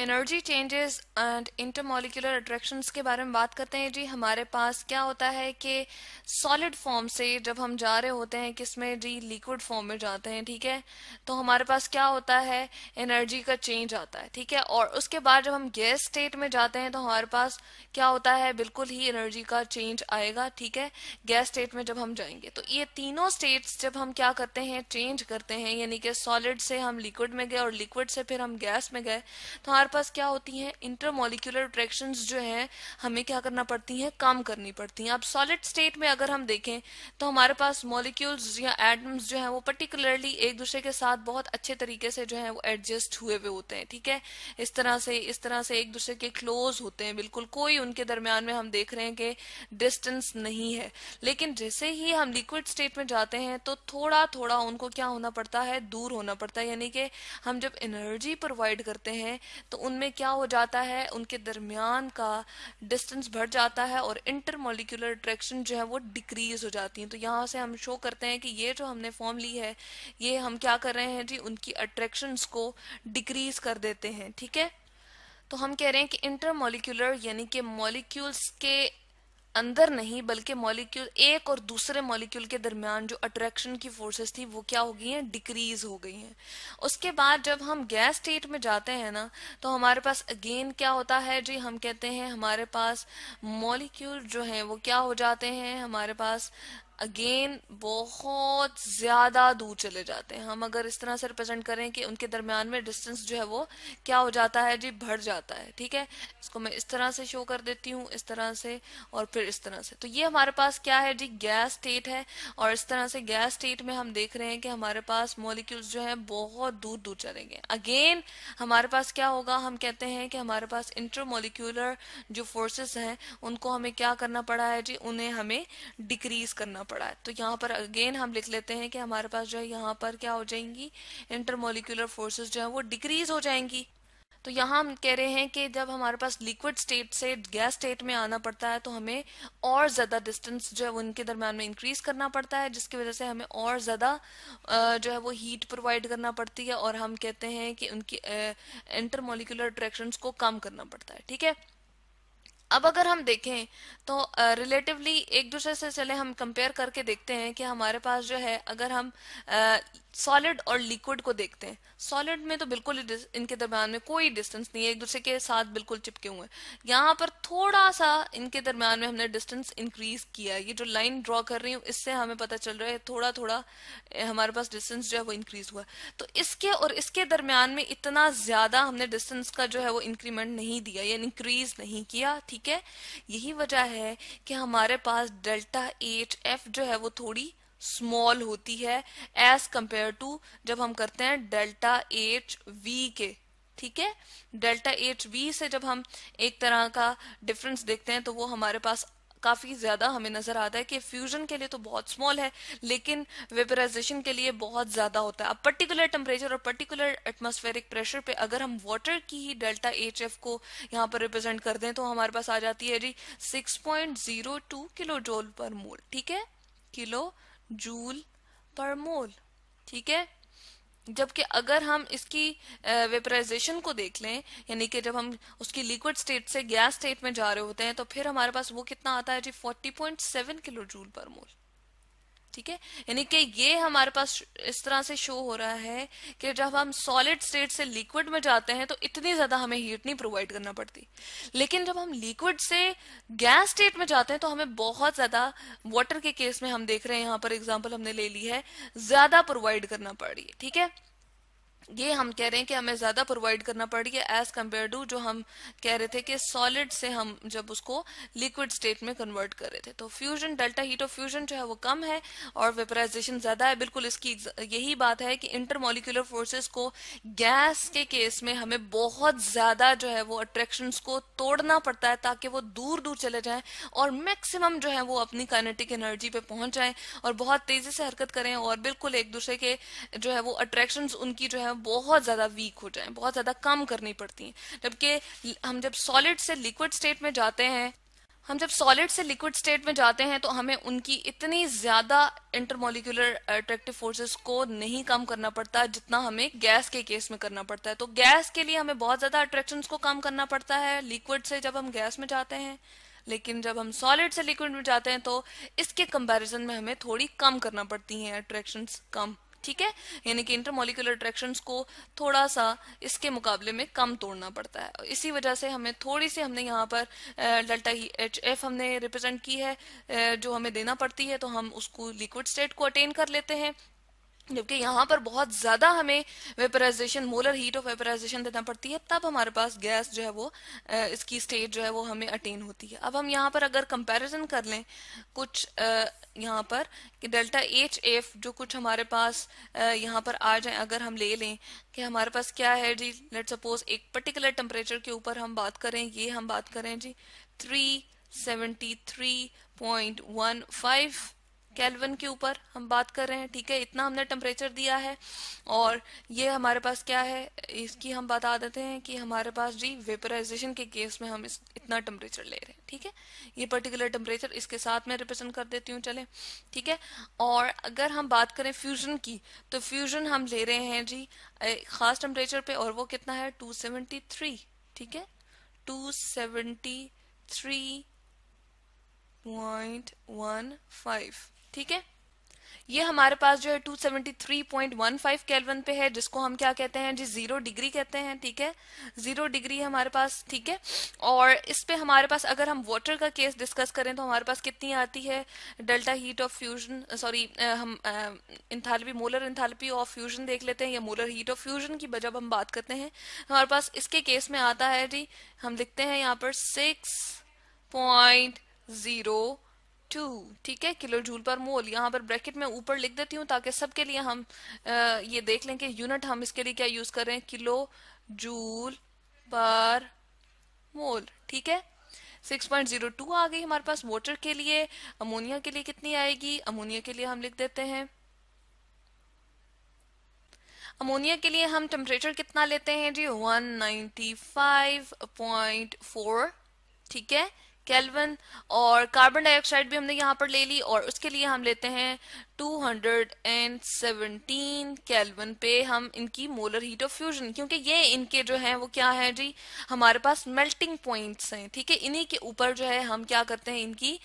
energy changes and intermolecular attractions के बारे में बात करते हैं जी हमारे पास क्या होता है कि सॉलिड फॉर्म से जब हम जा रहे होते हैं किसमें जी लिक्विड फॉर्म में जाते हैं ठीक है तो हमारे पास क्या होता है एनर्जी का चेंज आता है ठीक है और उसके बाद जब हम गैस स्टेट में जाते हैं तो हमारे पास क्या होता है बिल्कुल ही एनर्जी का चेंज आएगा ठीक है गैस स्टेट में जब हम जाएंगे तो ये तीनों स्टेट्स जब हम क्या करते हैं चेंज करते हैं यानी कि सॉलिड से हम लिक्विड में गए और लिक्विड से फिर हम गैस में गए तो हमारे हमारे पास क्या होती हैं इंटरमोलिकुलर अट्रैक्शन जो हैं हमें क्या करना पड़ती हैं काम करनी पड़ती हैं अब सॉलिड स्टेट में अगर हम देखें तो हमारे पास मॉलिक्यूल्स या एटम्स जो हैं वो पर्टिकुलरली एक दूसरे के साथ बहुत अच्छे तरीके से जो है वो एडजस्ट हुए हुए होते हैं ठीक है इस तरह से इस तरह से एक दूसरे के क्लोज होते हैं बिल्कुल कोई उनके दरम्यान में हम देख रहे हैं कि डिस्टेंस नहीं है लेकिन जैसे ही हम लिक्विड स्टेट में जाते हैं तो थोड़ा थोड़ा उनको क्या होना पड़ता है दूर होना पड़ता है यानी कि हम जब एनर्जी प्रोवाइड करते हैं तो तो उनमें क्या हो जाता है उनके दरमियान का डिस्टेंस बढ़ जाता है और इंटर मोलिकुलर अट्रैक्शन जो है वो डिक्रीज हो जाती है तो यहाँ से हम शो करते हैं कि ये जो हमने फॉर्म ली है ये हम क्या कर रहे हैं जी उनकी अट्रैक्शन को डिक्रीज कर देते हैं ठीक है तो हम कह रहे हैं कि इंटर मोलिकुलर यानी कि मोलिक्यूल्स के अंदर नहीं बल्कि मॉलिक्यूल एक और दूसरे मॉलिक्यूल के दरमियान जो अट्रैक्शन की फोर्सेस थी वो क्या हो गई हैं डिक्रीज हो गई हैं उसके बाद जब हम गैस स्टेट में जाते हैं ना तो हमारे पास अगेन क्या होता है जी हम कहते हैं हमारे पास मॉलिक्यूल जो हैं वो क्या हो जाते हैं हमारे पास अगेन बहुत ज्यादा दूर चले जाते हैं हम अगर इस तरह से रिप्रेजेंट करें कि उनके दरमियान में डिस्टेंस जो है वो क्या हो जाता है जी बढ़ जाता है ठीक है इसको मैं इस तरह से शो कर देती हूँ इस तरह से और फिर इस तरह से तो ये हमारे पास क्या है जी गैस स्टेट है और इस तरह से गैस स्टेट में हम देख रहे हैं कि हमारे पास मोलिक्यूल्स जो है बहुत दूर दूर चलेंगे अगेन हमारे पास क्या होगा हम कहते हैं कि हमारे पास इंटरमोलिक्यूलर जो फोर्सेस हैं उनको हमें क्या करना पड़ा है जी उन्हें हमें डिक्रीज करना पड़ा है तो यहाँ पर अगेन हम लिख लेते हैं कि हमारे पास जो है यहाँ पर क्या हो जाएंगी इंटरमोलिकुलर फोर्सेज जो है वो डिक्रीज हो जाएंगी तो यहाँ हम कह रहे हैं कि जब हमारे पास लिक्विड स्टेट से गैस स्टेट में आना पड़ता है तो हमें और ज़्यादा डिस्टेंस जो है उनके दरम्यान में इंक्रीज करना पड़ता है जिसकी वजह से हमें और ज़्यादा जो है वो हीट प्रोवाइड करना पड़ती है और हम कहते हैं कि उनकी इंटरमोलिकुलर अट्रैक्शन को कम करना पड़ता है ठीक है अब अगर हम देखें तो रिलेटिवली uh, एक दूसरे से चले हम कंपेयर करके देखते हैं कि हमारे पास जो है अगर हम uh, सॉलिड और लिक्विड को देखते हैं सॉलिड में तो बिल्कुल इनके दरम्यान में कोई डिस्टेंस नहीं है एक दूसरे के साथ बिल्कुल चिपके हुए हैं यहाँ पर थोड़ा सा इनके दरम्यान में हमने डिस्टेंस इंक्रीज किया ये जो लाइन ड्रॉ कर रही हूँ इससे हमें पता चल रहा है थोड़ा थोड़ा हमारे पास डिस्टेंस जो है वो इंक्रीज हुआ तो इसके और इसके दरम्यान में इतना ज्यादा हमने डिस्टेंस का जो है वो इंक्रीमेंट नहीं दिया या इंक्रीज नहीं किया ठीक है यही वजह है कि हमारे पास डेल्टा एच एफ जो है वो थोड़ी स्मॉल होती है एज कंपेयर टू जब हम करते हैं डेल्टा एच वी के ठीक है डेल्टा एच वी से जब हम एक तरह का डिफरेंस देखते हैं तो वो हमारे पास काफी ज्यादा हमें नजर आता है कि फ्यूजन के लिए तो बहुत स्मॉल है लेकिन वेपराइजेशन के लिए बहुत ज्यादा होता है अब पर्टिकुलर टेम्परेचर और पर्टिकुलर एटमोस्फेरिक प्रेशर पे अगर हम वाटर की ही डेल्टा एच एफ को यहाँ पर रिप्रेजेंट कर दें तो हमारे पास आ जाती है जी 6.02 किलो जोल पर मोल ठीक है किलो जूल पर तो मोल ठीक है जबकि अगर हम इसकी वेपराइजेशन को देख लें यानी कि जब हम उसकी लिक्विड स्टेट से गैस स्टेट में जा रहे होते हैं तो फिर हमारे पास वो कितना आता है जी 40.7 किलो जूल पर मोल ठीक है यानी कि ये हमारे पास इस तरह से शो हो रहा है कि जब हम सॉलिड स्टेट से लिक्विड में जाते हैं तो इतनी ज्यादा हमें हीट नहीं प्रोवाइड करना पड़ती लेकिन जब हम लिक्विड से गैस स्टेट में जाते हैं तो हमें बहुत ज्यादा वाटर के केस में हम देख रहे हैं यहां पर एग्जाम्पल हमने ले ली है ज्यादा प्रोवाइड करना पड़ रही है ठीक है ये हम कह रहे हैं कि हमें ज़्यादा प्रोवाइड करना पड़ गया एज कम्पेयर टू जो हम कह रहे थे कि सॉलिड से हम जब उसको लिक्विड स्टेट में कन्वर्ट कर रहे थे तो fusion delta heat of fusion जो है वो कम है और वेपराइजेशन ज़्यादा है बिल्कुल इसकी यही बात है कि इंटरमोलिकुलर फोर्सेस को गैस के केस में हमें बहुत ज़्यादा जो है वो अट्रैक्शन को तोड़ना पड़ता है ताकि वो दूर दूर चले जाए और मैक्सिमम जो है वो अपनी काइनेटिक एनर्जी पे पहुंच जाए और बहुत तेज़ी से हरकत करें और बिल्कुल एक दूसरे के जो है वो अट्रैक्शन उनकी जो है बहुत ज़्यादा वीक हो जाए बहुत ज़्यादा कम करनी पड़ती है जबकि हम जब सॉलिड से लिक्विड स्टेट में जाते हैं हम जब सॉलिड से लिक्विड स्टेट में जाते हैं तो हमें उनकी इतनी ज्यादा इंटरमोलिकुलर अट्रैक्टिव फोर्सेस को नहीं कम करना पड़ता जितना हमें गैस के केस में करना पड़ता है तो गैस के लिए हमें बहुत ज्यादा अट्रैक्शन को कम करना पड़ता है लिक्विड से जब हम गैस में जाते हैं लेकिन जब हम सॉलिड से लिक्विड में जाते हैं तो इसके कंपेरिजन में हमें थोड़ी कम करना पड़ती है अट्रैक्शन कम ठीक है यानी कि इंटरमोलिकुलर अट्रैक्शन को थोड़ा सा इसके मुकाबले में कम तोड़ना पड़ता है इसी वजह से हमें थोड़ी सी हमने यहाँ पर डेल्टा एच एफ हमने रिप्रेजेंट की है जो हमें देना पड़ती है तो हम उसको लिक्विड स्टेट को अटेन कर लेते हैं जबकि यहाँ पर बहुत ज़्यादा हमें vaporisation molar heat of vaporisation देना पड़ती है तब हमारे पास गैस जो है वो इसकी स्टेट जो है वो हमें अटेन होती है अब हम यहाँ पर अगर कंपैरिजन कर लें कुछ यहाँ पर कि डेल्टा एच एफ जो कुछ हमारे पास यहाँ पर आ जाए अगर हम ले लें कि हमारे पास क्या है जी लेट सपोज एक पर्टिकुलर टेम्परेचर के ऊपर हम बात करें ये हम बात करें जी three seventy three point one five kelvin के ऊपर हम बात कर रहे हैं ठीक है इतना हमने टेम्परेचर दिया है और ये हमारे पास क्या है इसकी हम बता देते हैं कि हमारे पास जी वेपराइजेशन के केस में हम इस इतना टेम्परेचर ले रहे हैं ठीक है ये पर्टिकुलर टेम्परेचर इसके साथ मैं रिप्रेजेंट कर देती हूँ चले ठीक है और अगर हम बात करें फ्यूजन की तो फ्यूजन हम ले रहे हैं जी खास टेम्परेचर पे और वो कितना है टू ठीक है टू फाइव ठीक है ये हमारे पास जो है 273.15 सेवेंटी पे है जिसको हम क्या कहते हैं जी जीरो डिग्री कहते हैं ठीक है जीरो डिग्री है हमारे पास ठीक है और इस पे हमारे पास अगर हम वाटर का केस डिस्कस करें तो हमारे पास कितनी आती है delta heat of fusion sorry हम enthalpy molar enthalpy of fusion देख लेते हैं या मोलर हीट ऑफ फ्यूजन की जब हम बात करते हैं तो हमारे पास इसके केस में आता है जी हम लिखते हैं यहाँ पर सिक्स पॉइंट जीरो टू ठीक है किलो जूल पर मोल यहाँ पर ब्रैकेट में ऊपर लिख देती हूँ ताकि सबके लिए हम आ, ये देख लें कि यूनिट हम इसके लिए क्या यूज कर रहे हैं किलो जूल पर मोल ठीक है 6.02 आ गई हमारे पास वाटर के लिए अमोनिया के लिए कितनी आएगी अमोनिया के लिए हम लिख देते हैं अमोनिया के लिए हम टेम्परेचर कितना लेते हैं जी 195.4 ठीक है केल्विन और कार्बन डाइऑक्साइड भी हमने यहाँ पर ले ली और उसके लिए हम लेते हैं 217 केल्विन पे हम इनकी मोलर हीट ऑफ फ्यूजन क्योंकि ये इनके जो है वो क्या है जी हमारे पास मेल्टिंग पॉइंट्स हैं ठीक है इन्हीं के ऊपर जो है हम क्या करते हैं इनकी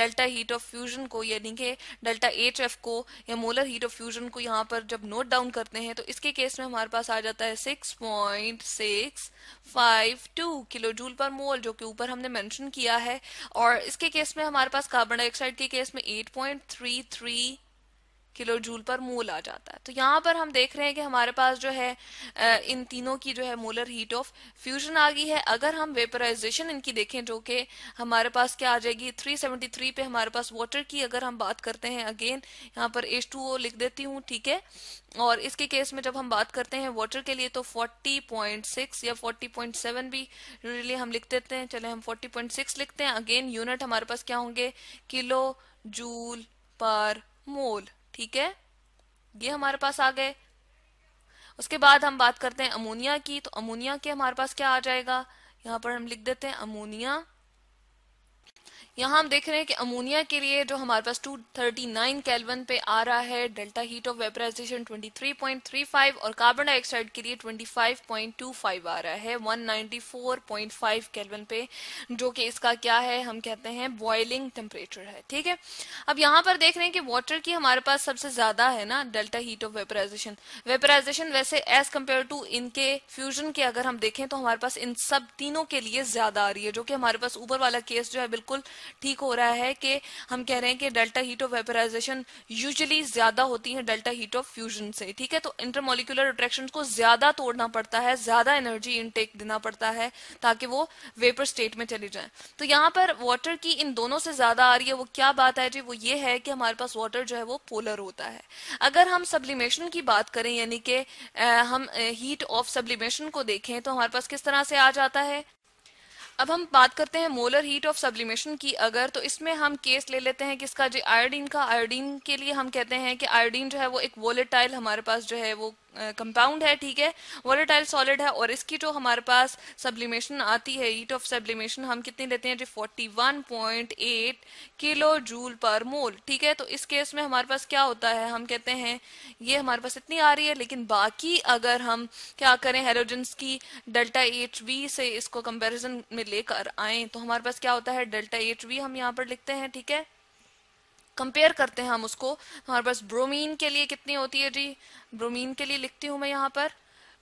डेल्टा हीट ऑफ फ्यूजन को यानी कि डेल्टा एच एफ को या मोलर हीट ऑफ फ्यूजन को यहाँ पर जब नोट डाउन करते हैं तो इसके केस में हमारे पास आ जाता है six point six five two kilo joule per mole जो कि ऊपर हमने मैंशन किया है है और इसके केस में हमारे पास कार्बन डाइऑक्साइड के केस में 8.33 किलो जूल पर मोल आ जाता है तो यहाँ पर हम देख रहे हैं कि हमारे पास जो है इन तीनों की जो है मोलर हीट ऑफ फ्यूजन आ गई है अगर हम वेपराइजेशन इनकी देखें जो कि हमारे पास क्या आ जाएगी 373 पे हमारे पास वाटर की अगर हम बात करते हैं अगेन यहाँ पर एच लिख देती हूँ ठीक है और इसके केस में जब हम बात करते हैं वाटर के लिए तो 40.6 या 40.7 भी यूजली हम लिख देते हैं चले हम 40.6 लिखते हैं अगेन यूनिट हमारे पास क्या होंगे किलो जूल पर मोल ठीक है ये हमारे पास आ गए उसके बाद हम बात करते हैं अमोनिया की तो अमोनिया के हमारे पास क्या आ जाएगा यहां पर हम लिख देते हैं अमोनिया यहाँ हम देख रहे हैं कि अमोनिया के लिए जो हमारे पास 239 केल्विन पे आ रहा है डेल्टा हीट ऑफ वेपराइजेशन 23.35 और कार्बन डाइऑक्साइड के लिए 25.25 आ रहा है 194.5 केल्विन पे जो कि इसका क्या है हम कहते हैं बॉइलिंग टेम्परेचर है ठीक है अब यहाँ पर देख रहे हैं कि वाटर की हमारे पास सबसे ज्यादा है ना delta heat of vaporisation vaporisation वैसे एज कम्पेयर टू इनके फ्यूजन के अगर हम देखें तो हमारे पास इन सब तीनों के लिए ज्यादा आ रही है जो कि हमारे पास ऊपर वाला केस जो है बिल्कुल ठीक हो रहा है कि हम कह रहे हैं कि delta heat of vaporisation usually ज्यादा होती है डेल्टा हीट ऑफ फ्यूजन से ठीक है तो इंटरमोलिकुलर अट्रैक्शन को ज्यादा तोड़ना पड़ता है ज्यादा एनर्जी इनटेक देना पड़ता है ताकि वो वेपर स्टेट में चली जाए तो यहाँ पर वाटर की इन दोनों से ज्यादा आ रही है वो क्या बात है जी वो ये है कि हमारे पास वाटर जो है वो पोलर होता है अगर हम सब्लिमेशन की बात करें यानी कि हम हीट ऑफ सब्लिमेशन को देखें तो हमारे पास किस तरह से आ जाता है अब हम बात करते हैं मोलर हीट ऑफ सब्लिमेशन की अगर तो इसमें हम केस ले लेते हैं किसका जो आयोडीन का आयोडीन के लिए हम कहते हैं कि आयोडीन जो है वो एक वोलेटाइल हमारे पास जो है वो कंपाउंड है ठीक है वॉलेटाइल सॉलिड है और इसकी जो हमारे पास सब्लिमेशन आती है हीट ऑफ सब्लिमेशन हम कितनी लेते हैं जी 41.8 किलो जूल पर मोल ठीक है तो इस केस में हमारे पास क्या होता है हम कहते हैं ये हमारे पास इतनी आ रही है लेकिन बाकी अगर हम क्या करें हेलोजेंस की डेल्टा एच वी से इसको कंपेरिजन में लेकर आए तो हमारे पास क्या होता है डेल्टा एच वी हम यहाँ पर लिखते हैं ठीक है कंपेयर करते हैं हम उसको हमारे पास ब्रोमीन के लिए कितनी होती है जी ब्रोमीन के लिए लिखती हूँ मैं यहाँ पर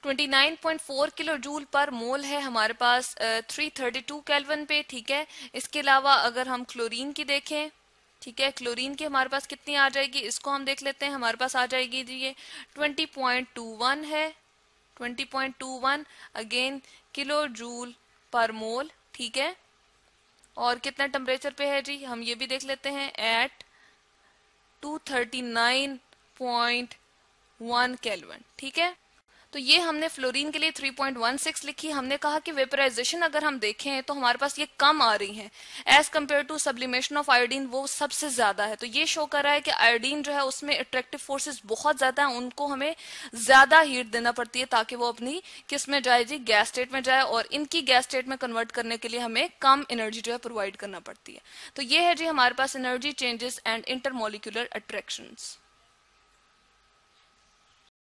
29.4 किलो जूल पर मोल है हमारे पास 332 केल्विन पे ठीक है इसके अलावा अगर हम क्लोरीन की देखें ठीक है क्लोरीन की हमारे पास कितनी आ जाएगी इसको हम देख लेते हैं हमारे पास आ जाएगी जी ये ट्वेंटी है 20.21 अगेन किलो जूल पर मोल ठीक है और कितना टेम्परेचर पे है जी हम ये भी देख लेते हैं एट 239.1 कैलवन ठीक है तो ये हमने फ्लोरीन के लिए 3.16 लिखी हमने कहा कि वेपराइजेशन अगर हम देखें तो हमारे पास ये कम आ रही है as compare to sublimation of iodine वो सबसे ज्यादा है तो ये शो कर रहा है कि आयोडीन जो है उसमें अट्रैक्टिव फोर्सेस बहुत ज्यादा है उनको हमें ज्यादा हीट देना पड़ती है ताकि वो अपनी किस में जाए जी गैस स्टेट में जाए और इनकी गैस स्टेट में कन्वर्ट करने के लिए हमें कम एनर्जी जो है प्रोवाइड करना पड़ती है तो ये है जी हमारे पास energy changes and intermolecular attractions